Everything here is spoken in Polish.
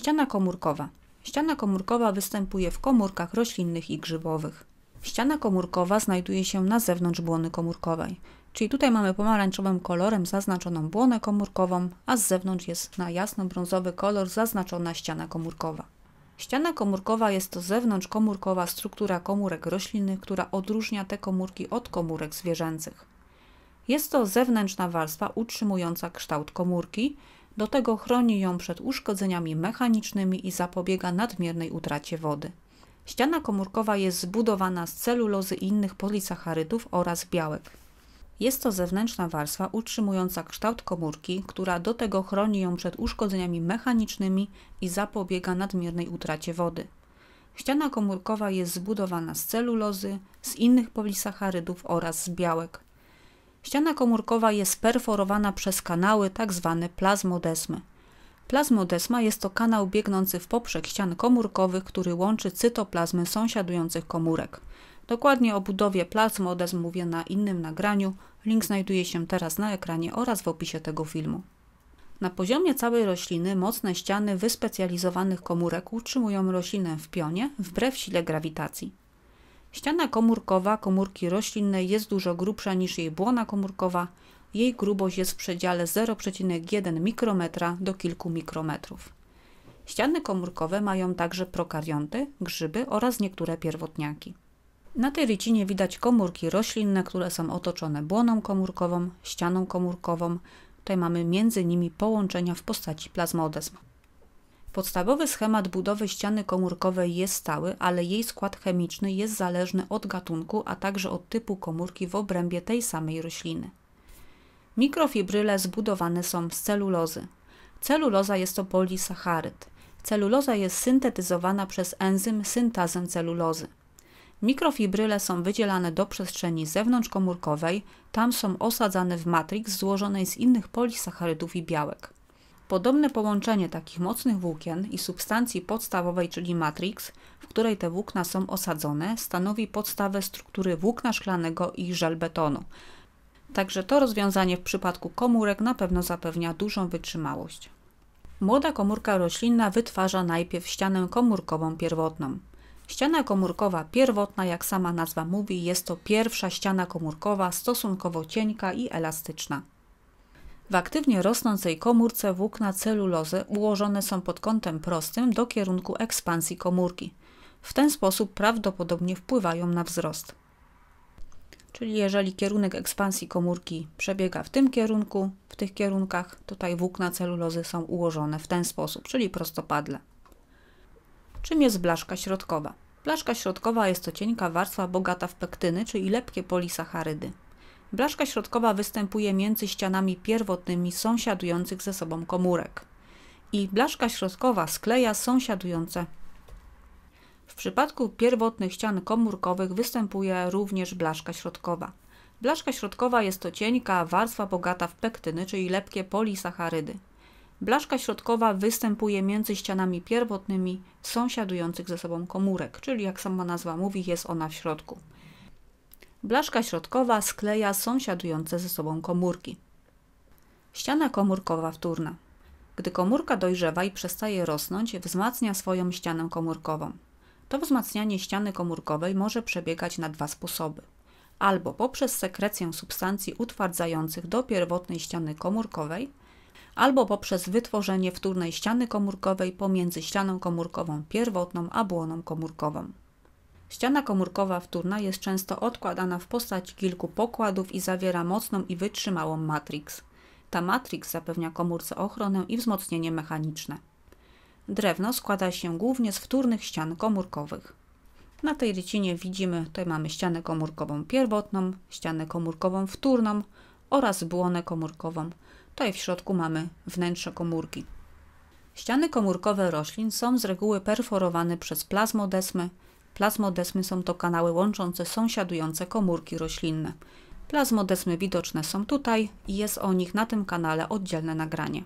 Ściana komórkowa. Ściana komórkowa występuje w komórkach roślinnych i grzybowych. Ściana komórkowa znajduje się na zewnątrz błony komórkowej, czyli tutaj mamy pomarańczowym kolorem zaznaczoną błonę komórkową, a z zewnątrz jest na jasno-brązowy kolor zaznaczona ściana komórkowa. Ściana komórkowa jest to zewnątrzkomórkowa struktura komórek roślinnych, która odróżnia te komórki od komórek zwierzęcych. Jest to zewnętrzna warstwa utrzymująca kształt komórki, do tego chroni ją przed uszkodzeniami mechanicznymi i zapobiega nadmiernej utracie wody. Ściana komórkowa jest zbudowana z celulozy i innych polisacharydów oraz białek. Jest to zewnętrzna warstwa utrzymująca kształt komórki, która do tego chroni ją przed uszkodzeniami mechanicznymi i zapobiega nadmiernej utracie wody. Ściana komórkowa jest zbudowana z celulozy, z innych polisacharydów oraz z białek. Ściana komórkowa jest perforowana przez kanały tzw. Tak plazmodesmy. Plazmodesma jest to kanał biegnący w poprzek ścian komórkowych, który łączy cytoplazmy sąsiadujących komórek. Dokładnie o budowie plazmodesm mówię na innym nagraniu, link znajduje się teraz na ekranie oraz w opisie tego filmu. Na poziomie całej rośliny mocne ściany wyspecjalizowanych komórek utrzymują roślinę w pionie wbrew sile grawitacji. Ściana komórkowa komórki roślinnej jest dużo grubsza niż jej błona komórkowa. Jej grubość jest w przedziale 0,1 mikrometra do kilku mikrometrów. Ściany komórkowe mają także prokarionty, grzyby oraz niektóre pierwotniaki. Na tej rycinie widać komórki roślinne, które są otoczone błoną komórkową, ścianą komórkową. Tutaj mamy między nimi połączenia w postaci plazmodezm. Podstawowy schemat budowy ściany komórkowej jest stały, ale jej skład chemiczny jest zależny od gatunku, a także od typu komórki w obrębie tej samej rośliny. Mikrofibryle zbudowane są z celulozy. Celuloza jest to polisacharyd. Celuloza jest syntetyzowana przez enzym syntazę celulozy. Mikrofibryle są wydzielane do przestrzeni zewnątrzkomórkowej, tam są osadzane w matrix złożonej z innych polisacharydów i białek. Podobne połączenie takich mocnych włókien i substancji podstawowej, czyli matrix, w której te włókna są osadzone, stanowi podstawę struktury włókna szklanego i żel betonu. Także to rozwiązanie w przypadku komórek na pewno zapewnia dużą wytrzymałość. Młoda komórka roślinna wytwarza najpierw ścianę komórkową pierwotną. Ściana komórkowa pierwotna, jak sama nazwa mówi, jest to pierwsza ściana komórkowa, stosunkowo cienka i elastyczna. W aktywnie rosnącej komórce włókna celulozy ułożone są pod kątem prostym do kierunku ekspansji komórki. W ten sposób prawdopodobnie wpływają na wzrost. Czyli jeżeli kierunek ekspansji komórki przebiega w tym kierunku, w tych kierunkach, tutaj włókna celulozy są ułożone w ten sposób, czyli prostopadle. Czym jest blaszka środkowa? Blaszka środkowa jest to cienka warstwa bogata w pektyny, czyli lepkie polisacharydy. Blaszka środkowa występuje między ścianami pierwotnymi sąsiadujących ze sobą komórek i blaszka środkowa skleja sąsiadujące. W przypadku pierwotnych ścian komórkowych występuje również blaszka środkowa. Blaszka środkowa jest to cienka warstwa bogata w pektyny, czyli lepkie polisacharydy. Blaszka środkowa występuje między ścianami pierwotnymi sąsiadujących ze sobą komórek, czyli jak sama nazwa mówi, jest ona w środku. Blaszka środkowa skleja sąsiadujące ze sobą komórki. Ściana komórkowa wtórna. Gdy komórka dojrzewa i przestaje rosnąć, wzmacnia swoją ścianę komórkową. To wzmacnianie ściany komórkowej może przebiegać na dwa sposoby. Albo poprzez sekrecję substancji utwardzających do pierwotnej ściany komórkowej, albo poprzez wytworzenie wtórnej ściany komórkowej pomiędzy ścianą komórkową pierwotną a błoną komórkową. Ściana komórkowa wtórna jest często odkładana w postaci kilku pokładów i zawiera mocną i wytrzymałą matrix. Ta matrix zapewnia komórce ochronę i wzmocnienie mechaniczne. Drewno składa się głównie z wtórnych ścian komórkowych. Na tej rycinie widzimy, tutaj mamy ścianę komórkową pierwotną, ścianę komórkową wtórną oraz błonę komórkową. Tutaj w środku mamy wnętrze komórki. Ściany komórkowe roślin są z reguły perforowane przez plazmodesmy, Plazmodesmy są to kanały łączące sąsiadujące komórki roślinne. Plazmodesmy widoczne są tutaj i jest o nich na tym kanale oddzielne nagranie.